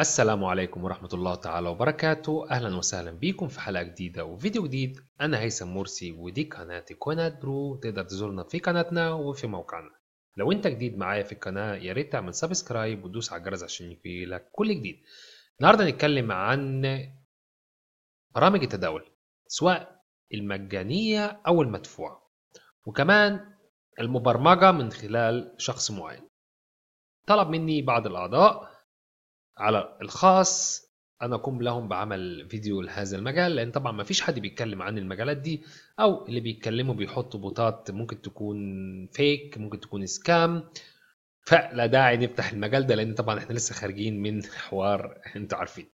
السلام عليكم ورحمة الله تعالى وبركاته أهلا وسهلا بيكم في حلقة جديدة وفيديو جديد أنا هيثم مرسي ودي قناة كونات برو تقدر تزورنا في قناتنا وفي موقعنا لو أنت جديد معايا في القناة يا ريت تعمل سبسكرايب وتدوس على الجرس عشان يجيلك كل جديد النهاردة نتكلم عن برامج التداول سواء المجانية أو المدفوعة وكمان المبرمجة من خلال شخص معين طلب مني بعض الأعضاء على الخاص انا اقوم لهم بعمل فيديو لهذا المجال لان طبعا ما فيش حد بيتكلم عن المجالات دي او اللي بيتكلموا بيحطوا بوتات ممكن تكون فيك ممكن تكون سكام فلا داعي نفتح المجال ده لان طبعا احنا لسه خارجين من حوار انتوا عارفين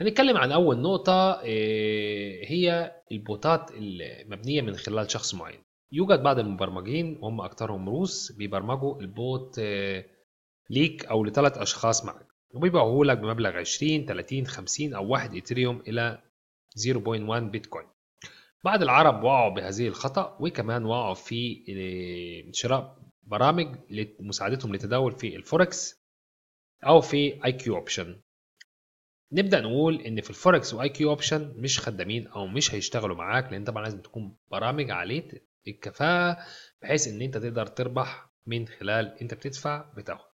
هنتكلم عن اول نقطه آه، هي البوتات المبنيه من خلال شخص معين يوجد بعض المبرمجين وهم اكثرهم روس بيبرمجوا البوت آه، ليك او لثلاث اشخاص معك وبيبيعوه لك بمبلغ 20 30 50 أو 1 إثيريوم إلى 0.1 بيتكوين بعض العرب وقعوا بهذه الخطأ وكمان وقعوا في آه، شراء برامج لمساعدتهم للتداول في الفوركس أو في اي كيو اوبشن نبدأ نقول إن في الفوركس واي كيو اوبشن مش خدامين أو مش هيشتغلوا معاك لأن طبعا لازم تكون برامج عليه الكفاءة بحيث إن أنت تقدر تربح من خلال أنت بتدفع بتاخد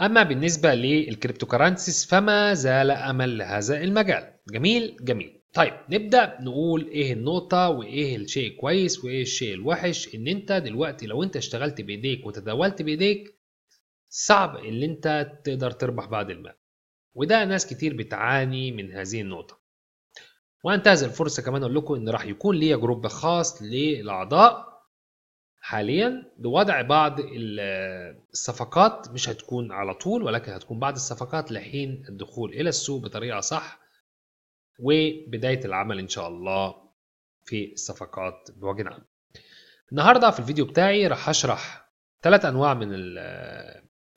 أما بالنسبة للكريبتو كرانسيس فما زال أمل لهذا المجال جميل جميل طيب نبدا نقول ايه النقطه وايه الشيء الكويس وايه الشيء الوحش ان انت دلوقتي لو انت اشتغلت بايديك وتداولت بايديك صعب ان انت تقدر تربح بعض المال وده ناس كتير بتعاني من هذه النقطه وانتهز الفرصه كمان اقول لكم ان راح يكون ليا جروب خاص للاعضاء حاليا بوضع بعض الصفقات مش هتكون على طول ولكن هتكون بعض الصفقات لحين الدخول الى السوق بطريقه صح وبدايه العمل ان شاء الله في الصفقات بوجه عام. النهارده في الفيديو بتاعي راح اشرح ثلاث انواع من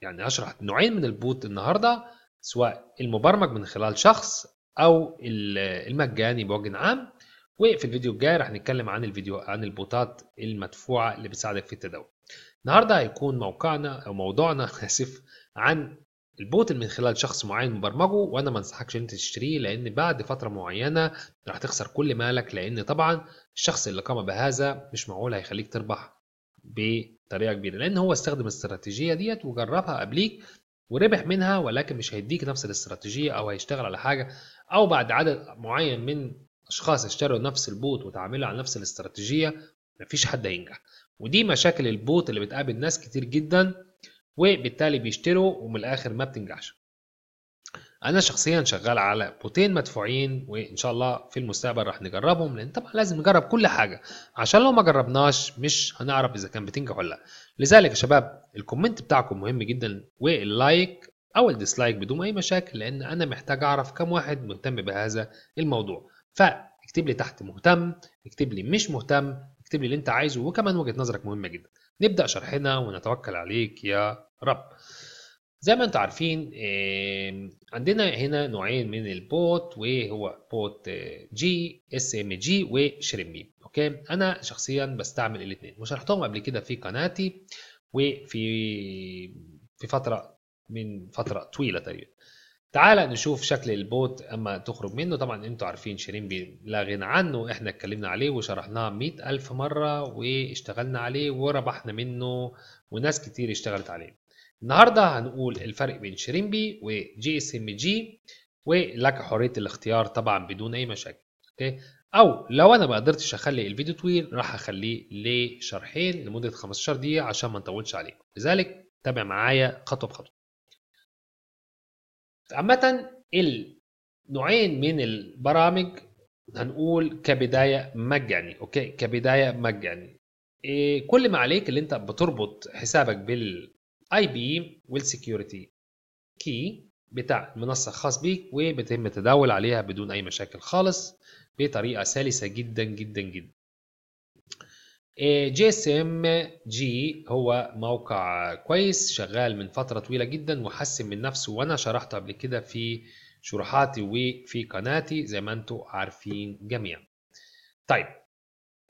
يعني اشرح نوعين من البوت النهارده سواء المبرمج من خلال شخص او المجاني بوجه عام وفي الفيديو الجاي رح نتكلم عن الفيديو عن البوتات المدفوعه اللي بتساعدك في التداول النهارده هيكون موقعنا او موضوعنا اسف عن البوت من خلال شخص معين مبرمجه وانا ما انصحكش ان انت تشتريه لان بعد فتره معينه راح تخسر كل مالك لان طبعا الشخص اللي قام بهذا مش معقول هيخليك تربح بطريقه كبيره لان هو استخدم الاستراتيجيه ديت وجربها قبليك وربح منها ولكن مش هيديك نفس الاستراتيجيه او هيشتغل على حاجه او بعد عدد معين من اشخاص اشتروا نفس البوت وتعاملوا على نفس الاستراتيجيه مفيش حد هينجح ودي مشاكل البوت اللي بتقابل ناس كتير جدا وبالتالي بيشتروا ومن الاخر ما بتنجحش انا شخصيا شغال على بوتين مدفوعين وان شاء الله في المستقبل راح نجربهم لان طبعا لازم نجرب كل حاجه عشان لو ما جربناش مش هنعرف اذا كان بتنجح ولا لا لذلك يا شباب الكومنت بتاعكم مهم جدا واللايك او الديسلايك بدون اي مشاكل لان انا محتاج اعرف كم واحد مهتم بهذا الموضوع فاكتب لي تحت مهتم اكتب لي مش مهتم اكتب لي اللي انت عايزه وكمان وجهه نظرك مهمه جدا نبدا شرحنا ونتوكل عليك يا رب زي ما انتم عارفين عندنا هنا نوعين من البوت وهو بوت جي اس ام جي وشريمبي اوكي انا شخصيا بستعمل الاثنين وشرحتهم قبل كده في قناتي وفي في فتره من فتره طويله تقريبا تعال نشوف شكل البوت اما تخرج منه طبعا انتوا عارفين شيرين بي لا غنى عنه احنا اتكلمنا عليه وشرحناه مئة الف مرة واشتغلنا عليه وربحنا منه وناس كتير اشتغلت عليه النهاردة هنقول الفرق بين شيرين بي وجي اس ام جي ولك حرية الاختيار طبعا بدون اي مشاكل اوكي او لو انا ما قدرتش اخلي الفيديو طويل راح اخليه لشرحين لمدة 15 دقيقة عشان ما نطولش عليكم لذلك تابع معايا خطوة بخطوة عامة النوعين من البرامج هنقول كبداية مجاني اوكي كبداية مجاني إيه كل ما عليك اللي انت بتربط حسابك بالاي بي والسكيورتي كي بتاع منصة خاص بيك وبيتم التداول عليها بدون اي مشاكل خالص بطريقة سلسة جدا جدا جدا إيه، جاسم جي هو موقع كويس شغال من فترة طويلة جدا وحسن من نفسه وأنا شرحت قبل كده في شروحاتي وفي قناتي زي ما انتم عارفين جميعا طيب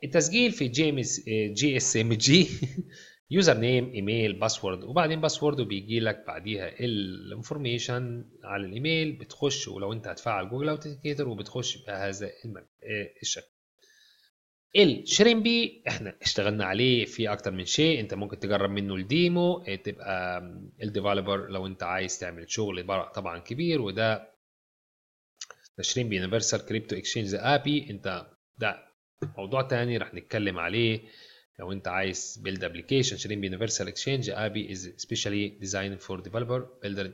التسجيل في جيمس إيه، جي اس ام جي يوزر نيم ايميل باسورد وبعدين باسورد وبيجي لك بعديها الانفورميشن على الايميل بتخش ولو انت هتفعل جوجل اوتنتيكيتر وبتخش بهذا إيه، الشكل الشرين بي احنا اشتغلنا عليه في اكتر من شيء انت ممكن تجرب منه الديمو اه، تبقى اه، الديفلوبر لو انت عايز تعمل شغل طبعا كبير وده ده شرين بي يونيفرسال كريبتو اكشينج ابي انت ده موضوع تاني راح نتكلم عليه لو انت عايز بيلد ابلكيشن شرين بي يونيفرسال اكشينج ابي از سبيشالي ديزاين فور ديفلوبر بيلدر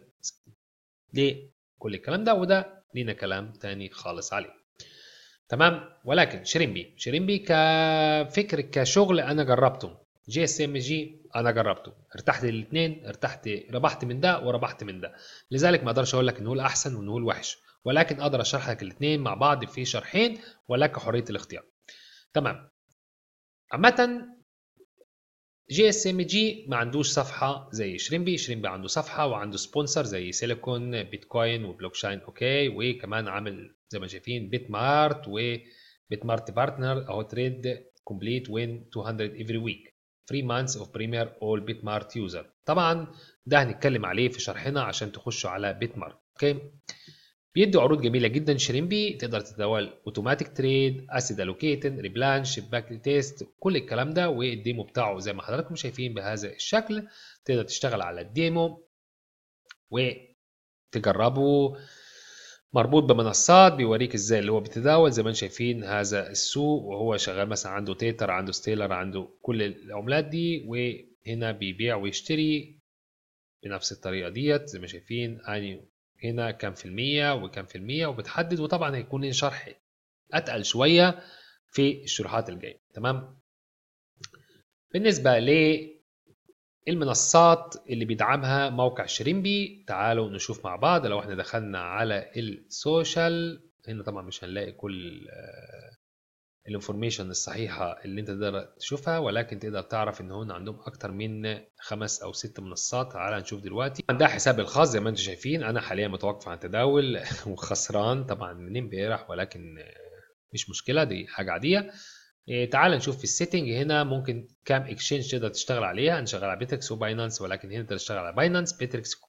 ليه كل الكلام ده وده لينا كلام تاني خالص عليه تمام ولكن شيرينبي شيرينبي كفكر كشغل انا جربته جي اس ام جي انا جربته ارتحت للاثنين ارتحت ربحت من ده وربحت من ده لذلك ما اقدرش اقول لك ان هو الاحسن وان هو الوحش ولكن اقدر اشرح لك الاثنين مع بعض في شرحين ولك حريه الاختيار تمام عامة جي اس ام جي ما عندوش صفحه زي شرينبي شرينبي عنده صفحه وعنده سبونسر زي سيليكون بيتكوين وبلوكشاين اوكي وكمان عامل زي ما شايفين بيت مارت وبيت مارت بارتنر اهو تريد كومبليت وين 200 افري ويك 3 مانس اوف بريمير اول بيت مارت يوزر طبعا ده هنتكلم عليه في شرحنا عشان تخشوا على بيت مارت اوكي بيدوا عروض جميله جدا شيرين بي تقدر تتداول اوتوماتيك تريد اسيد الوكيتن ريبلان باك تيست كل الكلام ده والديمو بتاعه زي ما حضراتكم شايفين بهذا الشكل تقدر تشتغل على الديمو وتجربه مربوط بمنصات بيوريك ازاي اللي هو بيتداول زي ما انتم شايفين هذا السوق وهو شغال مثلا عنده تيتر عنده ستيلر عنده كل العملات دي وهنا بيبيع ويشتري بنفس الطريقه ديت زي ما شايفين اني هنا كام في المية وكام في المية وبتحدد وطبعا هيكون ليه شرح اتقل شوية في الشروحات الجاية تمام بالنسبة للمنصات اللي بيدعمها موقع شريمبي تعالوا نشوف مع بعض لو احنا دخلنا على السوشيال هنا طبعا مش هنلاقي كل الانفورميشن الصحيحه اللي انت تقدر تشوفها ولكن تقدر تعرف ان هون عندهم اكتر من خمس او ست منصات تعال نشوف دلوقتي عندها حسابي الخاص زي ما انتم شايفين انا حاليا متوقف عن التداول وخسران طبعا من امبارح ولكن مش مشكله دي حاجه عاديه إيه، تعال نشوف في السيتنج هنا ممكن كام اكسشينج تقدر تشتغل عليها انا شغال على بيتريكس وباينانس ولكن هنا تقدر تشتغل على باينانس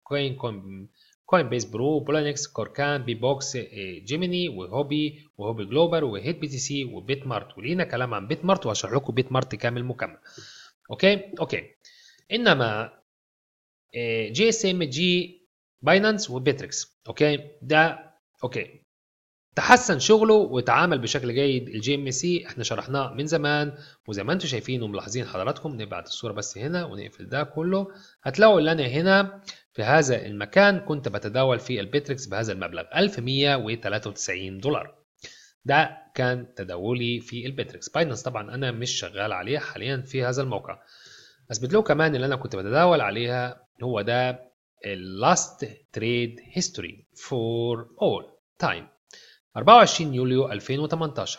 كوين كوين كوين بيس برو بولانكس كوركان بي بوكس جيميني وهوبي وهوبي جلوبر وهيت بي تي سي وبيت مارت ولينا كلام عن بيت مارت وهشرح لكم بيت مارت كامل مكمل اوكي اوكي انما جي اس ام جي باينانس وبيتريكس اوكي ده اوكي تحسن شغله وتعامل بشكل جيد الجي ام سي احنا شرحناه من زمان وزي ما انتم شايفين وملاحظين حضراتكم نبعت الصوره بس هنا ونقفل ده كله هتلاقوا ان انا هنا في هذا المكان كنت بتداول في البيتريكس بهذا المبلغ 1193 دولار ده كان تداولي في البيتريكس باينانس طبعا انا مش شغال عليه حاليا في هذا الموقع اثبت له كمان اللي انا كنت بتداول عليها هو ده اللاست تريد هيستوري فور اول تايم 24 يوليو 2018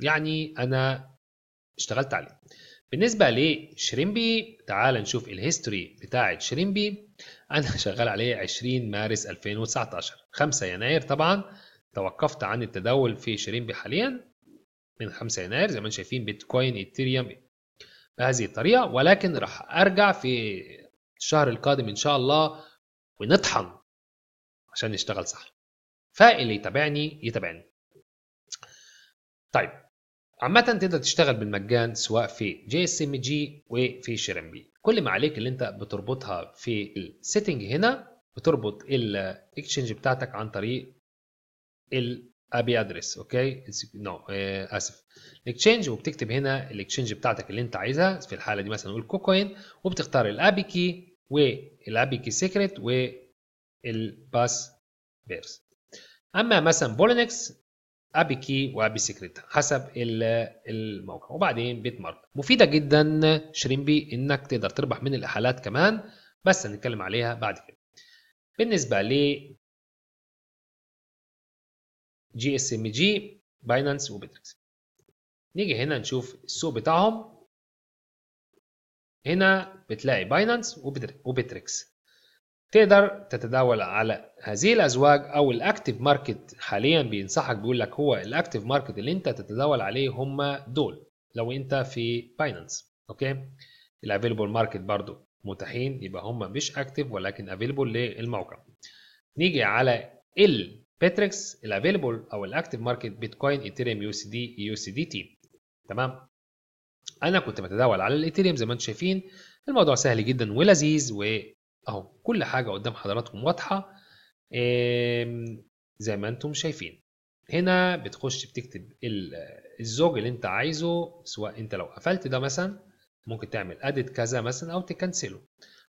يعني أنا اشتغلت عليه بالنسبة لشريمبي تعال نشوف الهيستوري بتاعة شريمبي أنا شغال عليه 20 مارس 2019 5 يناير طبعا توقفت عن التداول في شريمبي حاليا من 5 يناير زي ما انتم شايفين بيتكوين ايثيريوم بهذه الطريقة ولكن راح أرجع في الشهر القادم إن شاء الله ونطحن عشان نشتغل صح فاللي يتابعني يتابعني طيب عامة تقدر تشتغل بالمجان سواء في جي اس ام جي وفي شيرين بي كل ما عليك اللي انت بتربطها في السيتنج هنا بتربط الاكشنج بتاعتك عن طريق الابي ادرس اوكي نو اسف الاكشنج وبتكتب هنا الاكشنج بتاعتك اللي انت عايزها في الحاله دي مثلا نقول كوكوين وبتختار الابي كي والابي كي سيكريت والباس بيرس اما مثلا بولينكس ابي كي وابي سيكريت حسب الموقع وبعدين بيت مارك مفيده جدا شريمبي انك تقدر تربح من الاحالات كمان بس هنتكلم عليها بعد كده بالنسبه ل جي اس ام جي باينانس وبيتريكس نيجي هنا نشوف السوق بتاعهم هنا بتلاقي باينانس وبيتريكس تقدر تتداول على هذه الازواج او الاكتيف ماركت حاليا بينصحك بيقول لك هو الاكتيف ماركت اللي انت تتداول عليه هم دول لو انت في باينانس اوكي الافيلبل ماركت برضو متاحين يبقى هم مش اكتيف ولكن افيلبل للموقع نيجي على ال بيتريكس الافيلبل او الاكتيف ماركت بيتكوين ايثيريوم يو سي دي يو سي دي تي تمام انا كنت بتداول على الايثيريوم زي ما انتم شايفين الموضوع سهل جدا ولذيذ و اهو كل حاجه قدام حضراتكم واضحه زي ما انتم شايفين هنا بتخش بتكتب الزوج اللي انت عايزه سواء انت لو قفلت ده مثلا ممكن تعمل اديت كذا مثلا او تكنسله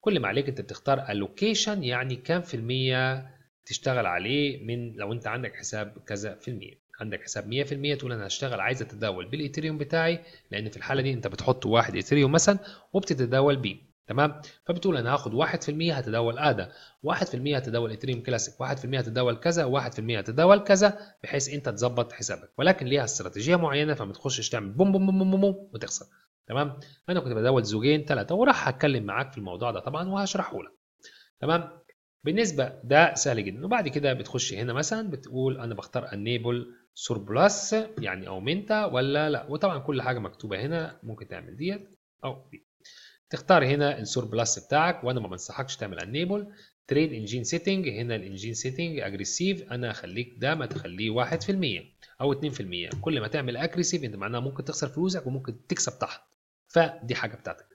كل ما عليك انت بتختار اللوكيشن يعني كام في المية تشتغل عليه من لو انت عندك حساب كذا في المية عندك حساب 100% تقول انا هشتغل عايز اتداول بالايثيريوم بتاعي لان في الحاله دي انت بتحط واحد ايثيريوم مثلا وبتتداول بيه تمام فبتقول انا هاخد 1% هتداول ادا 1% هتداول اثريم كلاسيك 1% هتداول كذا 1% هتداول كذا بحيث انت تظبط حسابك ولكن ليها استراتيجيه معينه فما تخشش تعمل بوم بوم بوم بوم, بوم وتخسر تمام انا كنت بداول زوجين ثلاثه وراح هتكلم معاك في الموضوع ده طبعا وهشرحه لك تمام بالنسبه ده سهل جدا وبعد كده بتخش هنا مثلا بتقول انا بختار انيبل سوربلاس يعني اومنتا ولا لا وطبعا كل حاجه مكتوبه هنا ممكن تعمل ديت او دي تختار هنا انسور بلس بتاعك وانا ما بنصحكش تعمل انيبل ترين انجين سيتنج هنا الانجين سيتنج اجريسيف انا اخليك ده ما تخليه 1% او 2% كل ما تعمل اجريسيف انت معناها ممكن تخسر فلوسك وممكن تكسب تحت فدي حاجه بتاعتك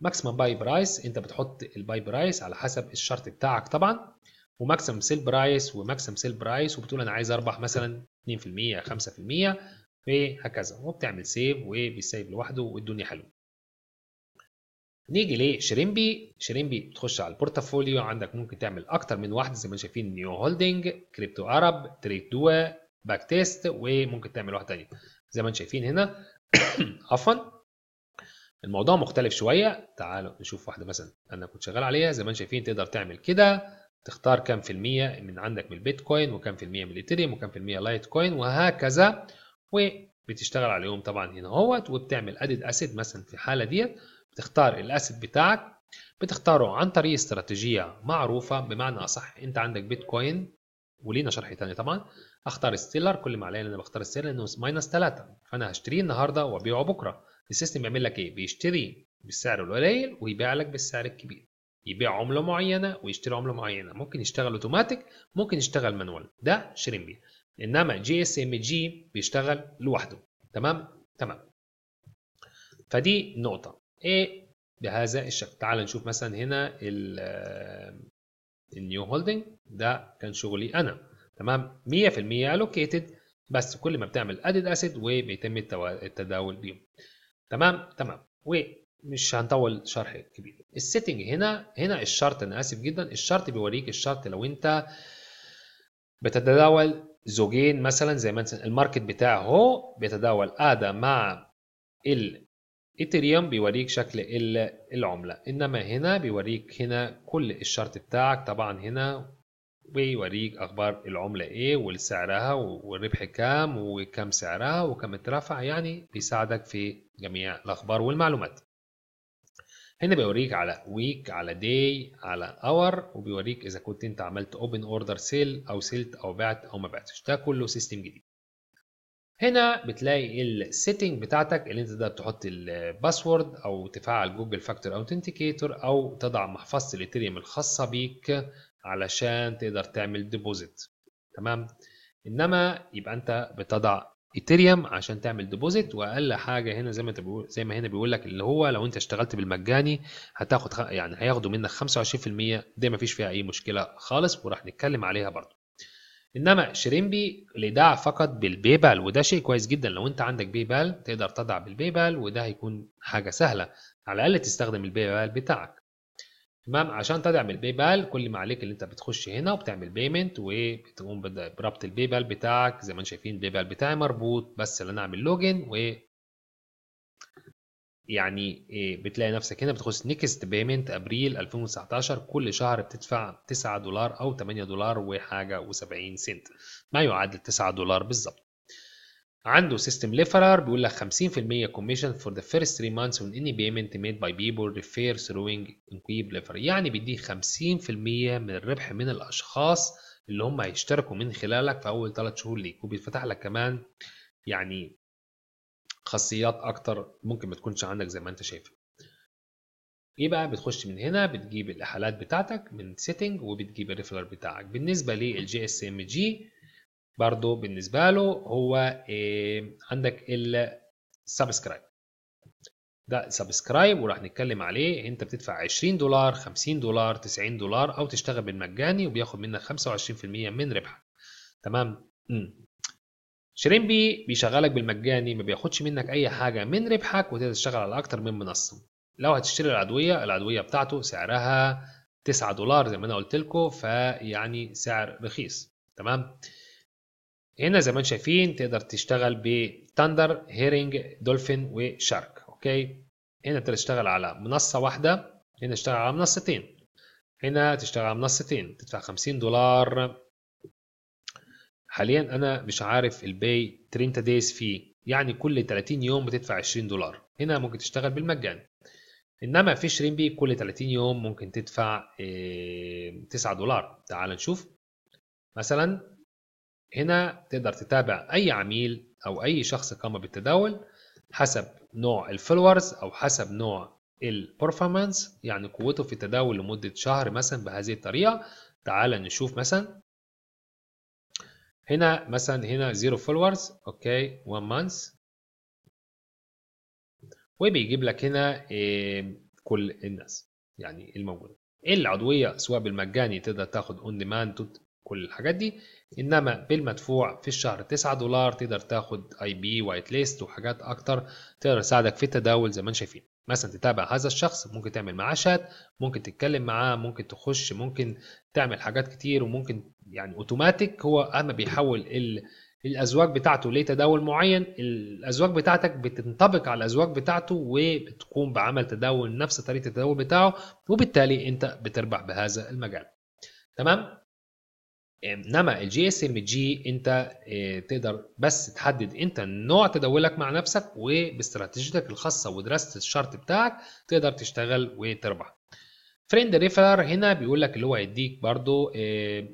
ماكسيمم باي برايس انت بتحط الباي برايس على حسب الشرط بتاعك طبعا وماكسيمم سيل برايس وماكسيمم سيل برايس وبتقول انا عايز اربح مثلا 2% 5% وهكذا وبتعمل سيف وبيسيف لوحده والدنيا حلوه نيجي ليه شريمبي تخش على البورتفوليو عندك ممكن تعمل اكتر من واحده زي ما شايفين نيو هولدنج كريبتو ارب تريد دوا باك تيست وممكن تعمل واحده ثانيه زي ما انتم شايفين هنا عفوا الموضوع مختلف شويه تعالوا نشوف واحده مثلا انا كنت شغال عليها زي ما انتم شايفين تقدر تعمل كده تختار كام في المية من عندك من البيتكوين وكم في المية من الايثيريوم وكم في المية لايت كوين وهكذا وبتشتغل عليهم طبعا هنا اهوت وبتعمل ادد اسيد مثلا في الحاله ديت بتختار الاسيت بتاعك بتختاره عن طريق استراتيجيه معروفه بمعنى اصح انت عندك بيتكوين ولينا شرح تاني طبعا اختار ستيلر كل ما عليا انا بختار ستيلر انه ماينس 3 فانا هشتريه النهارده وابيعه بكره السيستم بيعمل لك ايه بيشتري بالسعر القليل ويبيع لك بالسعر الكبير يبيع عمله معينه ويشتري عمله معينه ممكن يشتغل اوتوماتيك ممكن يشتغل مانوال ده شيرين انما جي اس ام جي بيشتغل لوحده تمام تمام فدي نقطه ايه بهذا الشكل تعال نشوف مثلا هنا النيو هولدنج آه، ده كان شغلي انا تمام 100% allocated بس كل ما بتعمل ادد اسيد وبيتم التداول بيهم تمام تمام ومش هنطول شرح كبير السيتنج هنا هنا الشرط انا اسف جدا الشرط بيوريك الشرط لو انت بتتداول زوجين مثلا زي ما الماركت بتاعه هو بيتداول ادا مع ال ايثيريوم بيوريك شكل العملة انما هنا بيوريك هنا كل الشرط بتاعك طبعا هنا بيوريك اخبار العملة ايه وسعرها والربح كام وكم سعرها وكم اترفع يعني بيساعدك في جميع الاخبار والمعلومات هنا بيوريك على ويك على داي على اور وبيوريك اذا كنت انت عملت اوبن اوردر سيل او سلت او بعت او ما بعتش ده كله سيستم جديد هنا بتلاقي السيتنج بتاعتك اللي انت تقدر تحط الباسورد او تفعل جوجل فاكتور اوثنتيكيتور او تضع محفظه الاثيريوم الخاصه بيك علشان تقدر تعمل ديبوزيت تمام انما يبقى انت بتضع ايثيريوم عشان تعمل ديبوزيت واقل حاجه هنا زي ما انت زي ما هنا بيقول لك اللي هو لو انت اشتغلت بالمجاني هتاخد يعني هياخدوا منك 25% دي ما فيش فيها اي مشكله خالص وراح نتكلم عليها برضو انما شريمبي الايداع فقط بالباي بال وده شيء كويس جدا لو انت عندك باي بال تقدر تضع بالباي بال وده هيكون حاجه سهله على الاقل تستخدم الباي بال بتاعك تمام عشان تدعم الباي بال كل ما عليك اللي انت بتخش هنا وبتعمل بيمنت وبتقوم بربط الباي بال بتاعك زي ما انتم شايفين الباي بال بتاعي مربوط بس اللي انا اعمل لوجن و يعني إيه، بتلاقي نفسك هنا بتخش نيكست بيمنت ابريل 2019 كل شهر بتدفع 9 دولار او 8 دولار وحاجه و70 سنت ما يعادل 9 دولار بالظبط عنده سيستم ليفرر بيقول لك 50% كوميشن فور ذا فيرست 3 مانثس اون اني بيمنت ميد باي بيبول ريفير ثروينج انكويب ليفر يعني بيديك 50% من الربح من الاشخاص اللي هم هيشتركوا من خلالك في اول 3 شهور ليك وبيتفتح لك كمان يعني خاصيات اكتر ممكن ما تكونش عندك زي ما انت شايف ايه بقى بتخش من هنا بتجيب الاحالات بتاعتك من سيتنج وبتجيب الريفلر بتاعك بالنسبه للجي اس ام جي برضو بالنسبه له هو إيه عندك السبسكرايب ده سبسكرايب وراح نتكلم عليه انت بتدفع 20 دولار 50 دولار 90 دولار او تشتغل بالمجاني وبياخد منك 25% من ربحك تمام شيرين بي بيشغلك بالمجاني ما بياخدش منك اي حاجه من ربحك وتقدر تشتغل على اكتر من منصه لو هتشتري العدويه العدويه بتاعته سعرها 9 دولار زي ما انا قلت لكم فيعني سعر رخيص تمام هنا زي ما انتم شايفين تقدر تشتغل بتاندر هيرنج دولفين وشارك اوكي هنا تقدر تشتغل على منصه واحده هنا تشتغل على منصتين هنا تشتغل على منصتين تدفع 50 دولار حاليا انا مش عارف الباي 30 دايز فيه يعني كل 30 يوم بتدفع 20 دولار هنا ممكن تشتغل بالمجان انما في شرين بي كل 30 يوم ممكن تدفع 9 آه، دولار تعال نشوف مثلا هنا تقدر تتابع اي عميل او اي شخص قام بالتداول حسب نوع الفولورز او حسب نوع البرفورمانس يعني قوته في التداول لمده شهر مثلا بهذه الطريقه تعال نشوف مثلا هنا مثلا هنا زيرو فولورز اوكي 1 مانث وبيجيب لك هنا كل الناس يعني الموجوده العضويه سواء بالمجاني تقدر تاخد اون ديماند كل الحاجات دي انما بالمدفوع في الشهر 9 دولار تقدر تاخد اي بي وايت ليست وحاجات اكتر تقدر تساعدك في التداول زي ما انتم شايفين مثلا تتابع هذا الشخص ممكن تعمل معاه شات ممكن تتكلم معاه ممكن تخش ممكن تعمل حاجات كتير وممكن يعني اوتوماتيك هو اما بيحول الازواج بتاعته لتداول معين الازواج بتاعتك بتنطبق على الازواج بتاعته وبتقوم بعمل تداول نفس طريقه التداول بتاعه وبالتالي انت بتربح بهذا المجال تمام انما الجي اس ام جي انت آه، تقدر بس تحدد انت نوع تداولك مع نفسك وباستراتيجيتك الخاصه ودراسه الشرط بتاعك تقدر تشتغل وتربح فريند ريفر هنا بيقول لك اللي هو هيديك برضو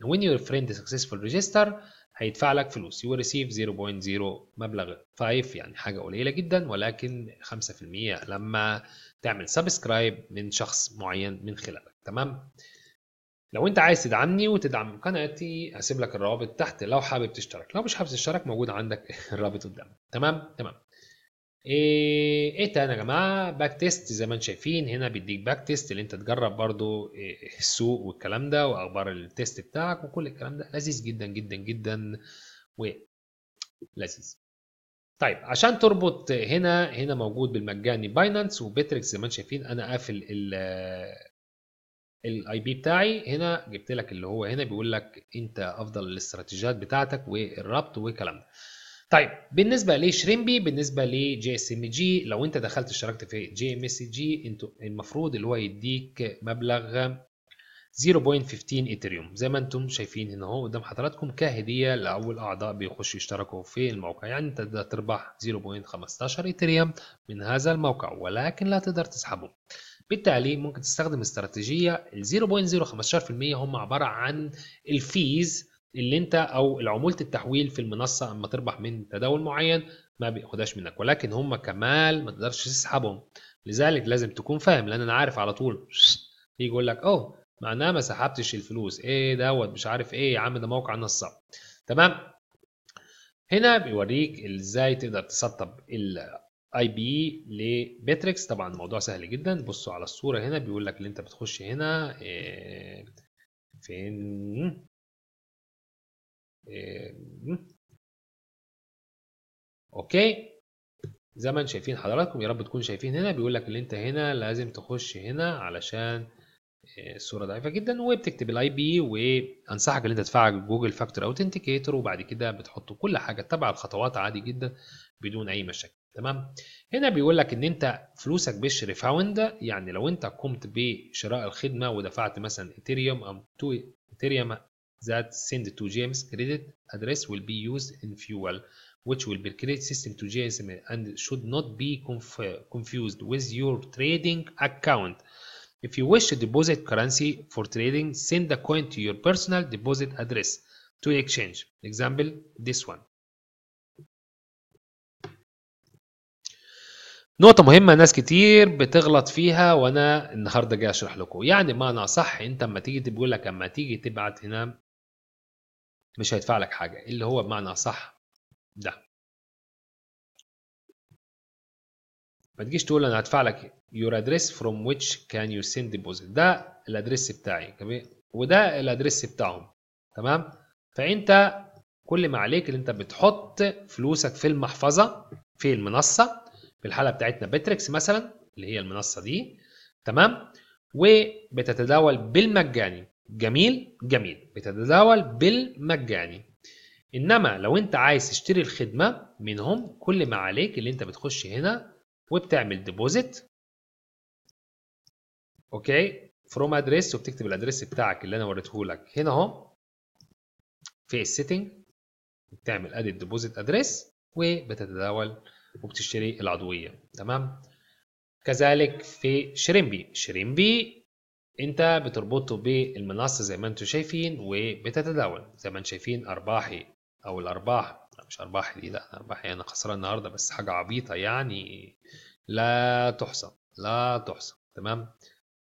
وين يور فريند سكسسفول ريجستر هيدفع لك فلوس يو ريسيف 0.0 مبلغ 5 يعني حاجه قليله جدا ولكن 5% لما تعمل سبسكرايب من شخص معين من خلالك تمام لو انت عايز تدعمني وتدعم قناتي هسيب لك الروابط تحت لو حابب تشترك لو مش حابب تشترك موجود عندك الرابط قدام تمام تمام ايه ايه تاني يا جماعه باك تيست زي ما انتم شايفين هنا بيديك باك تيست اللي انت تجرب برضو إيه السوق والكلام ده واخبار التيست بتاعك وكل الكلام ده لذيذ جدا جدا جدا ولذيذ طيب عشان تربط هنا هنا موجود بالمجاني باينانس وبيتريكس زي ما انتم شايفين انا قافل الاي بي بتاعي هنا جبت لك اللي هو هنا بيقول لك انت افضل الاستراتيجيات بتاعتك والربط والكلام ده طيب بالنسبه لشريمبي بالنسبه لجي اس ام جي لو انت دخلت اشتركت في جي ام اس جي انت المفروض اللي هو يديك مبلغ 0.15 اتريوم زي ما انتم شايفين هنا اهو قدام حضراتكم كهديه لاول اعضاء بيخشوا يشتركوا في الموقع يعني انت تربح 0.15 اتريوم من هذا الموقع ولكن لا تقدر تسحبه بالتالي ممكن تستخدم استراتيجيه ال 0.015% هم عباره عن الفيز اللي انت او عموله التحويل في المنصه اما تربح من تداول معين ما بياخدهاش منك ولكن هم كمال ما تقدرش تسحبهم لذلك لازم تكون فاهم لان انا عارف على طول يجي يقول لك اوه معناه ما سحبتش الفلوس ايه دوت مش عارف ايه يا عم ده موقع نصاب تمام هنا بيوريك ازاي تقدر تسطب الاي بي لبيتريكس طبعا الموضوع سهل جدا بصوا على الصوره هنا بيقول لك اللي انت بتخش هنا إيه فين إيه. اوكي زي ما انتم شايفين حضراتكم يا رب تكونوا شايفين هنا بيقول لك اللي انت هنا لازم تخش هنا علشان إيه، الصوره ضعيفه جدا وبتكتب الاي بي وانصحك ان انت تفعل جوجل فاكتور اوثنتيكيتور وبعد كده بتحط كل حاجه تبع الخطوات عادي جدا بدون اي مشاكل تمام هنا بيقول لك ان انت فلوسك بشر فاوند يعني لو انت قمت بشراء الخدمه ودفعت مثلا ايثيريوم او تو ايثيريوم that send to James credit address will be used in fuel which will be credit system to JSM and should not be conf confused with your trading account. If you wish to deposit currency for trading, send the coin to your personal deposit address to exchange. Example, this one. نقطة مهمة ناس كتير بتغلط فيها وأنا النهاردة جاي أشرح لكم، يعني بمعنى أصح أنت أما تيجي بيقول لك أما تيجي تبعت هنا مش هيدفع لك حاجه اللي هو بمعنى صح ده ما تجيش تقول انا هدفع لك your address from which can you send deposit ده الادريس بتاعي وده الادريس بتاعهم تمام فانت كل ما عليك اللي انت بتحط فلوسك في المحفظه في المنصه في الحاله بتاعتنا بيتريكس مثلا اللي هي المنصه دي تمام وبتتداول بالمجاني جميل جميل بتتداول بالمجاني انما لو انت عايز تشتري الخدمه منهم كل ما عليك اللي انت بتخش هنا وبتعمل ديبوزيت اوكي فروم ادريس وبتكتب الادريس بتاعك اللي انا وريته لك هنا اهو في السيتنج بتعمل ادي ديبوزيت ادريس وبتتداول وبتشتري العضويه تمام كذلك في شريمبي شريمبي انت بتربطه بالمنصه زي ما انتم شايفين وبتتداول زي ما انتم شايفين ارباحي او الارباح مش ارباحي دي لا ارباحي انا خسران النهارده بس حاجه عبيطه يعني لا تحصى لا تحصى تمام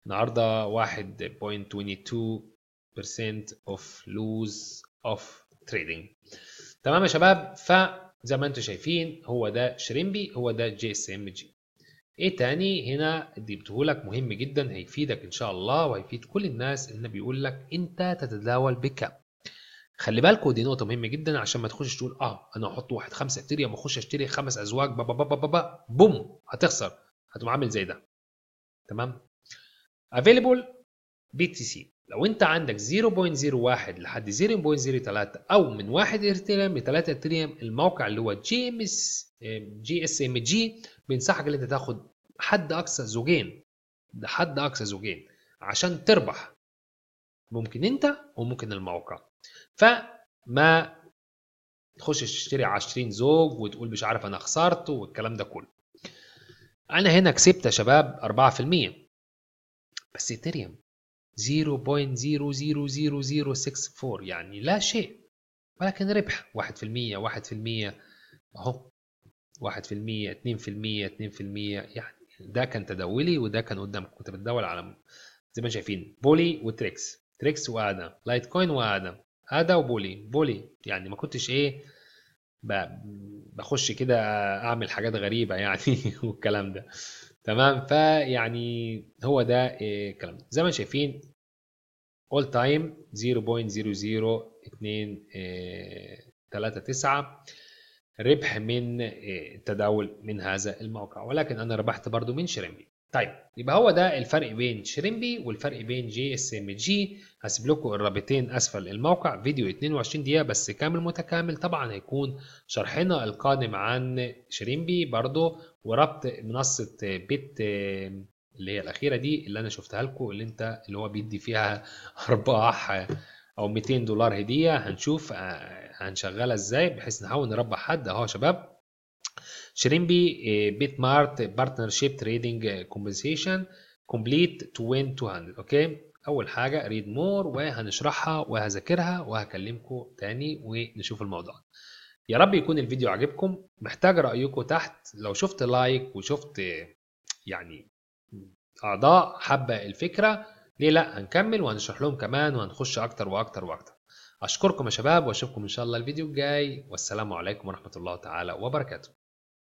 النهارده 1.22% of lose of trading تمام يا شباب فزي ما انتم شايفين هو ده شريمبي هو ده جي اس ام جي ايه تاني هنا جبته لك مهم جدا هيفيدك ان شاء الله وهيفيد كل الناس ان بيقول لك انت تتداول بكم خلي بالكوا دي نقطة مهمة جدا عشان ما تخش تقول اه انا هحط واحد خمسة اشتري اما اخش اشتري خمس ازواج با با با با بوم هتخسر هتقوم عامل زي ده تمام افيلبل بي تي سي لو انت عندك 0.01 لحد 0.03 او من 1 ارتريم ل 3 ارتريم الموقع اللي هو جي ام اس جي اس ام جي بينصحك ان انت تاخد حد اقصى زوجين ده حد اقصى زوجين عشان تربح ممكن انت وممكن الموقع فما تخش تشتري 20 زوج وتقول مش عارف انا خسرت والكلام ده كله انا هنا كسبت يا شباب 4% بس ايثيريوم 0.000064 يعني لا شيء ولكن ربح 1% 1% اهو 1% 2% 2% يعني ده كان تداولي وده كان قدامك كنت بتداول على زي ما شايفين بولي وتريكس تريكس وادا لايت كوين وادا ادا وبولي بولي يعني ما كنتش ايه بخش كده اعمل حاجات غريبه يعني والكلام ده تمام فيعني هو ده آه، الكلام زي ما شايفين اول تايم 0.00 ربح من آه، التداول من هذا الموقع ولكن انا ربحت برضو من شريمبي طيب يبقى هو ده الفرق بين شريمبي والفرق بين جي اس ام جي هسيب لكم الرابطين اسفل الموقع فيديو 22 دقيقه بس كامل متكامل طبعا هيكون شرحنا القادم عن شريمبي برضو وربط منصه بيت آه، اللي هي الاخيره دي اللي انا شفتها لكم اللي انت اللي هو بيدي فيها ارباح او 200 دولار هديه هنشوف آه، هنشغلها ازاي بحيث نحاول نربح حد اهو شباب شريمبي آه، بيت مارت بارتنرشيب تريدنج كومبنسيشن كومبليت تو وين 200 اوكي اول حاجه ريد مور وهنشرحها وهذاكرها وهكلمكم تاني ونشوف الموضوع يا رب يكون الفيديو عجبكم محتاج رايكم تحت لو شفت لايك وشفت يعني اعضاء حابه الفكره ليه لا هنكمل وهنشرح لهم كمان وهنخش اكتر واكتر واكتر اشكركم يا شباب واشوفكم ان شاء الله الفيديو الجاي والسلام عليكم ورحمه الله تعالى وبركاته